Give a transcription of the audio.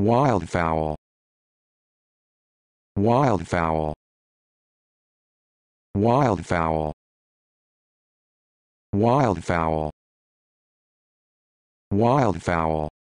wildfowl wildfowl wildfowl wildfowl wildfowl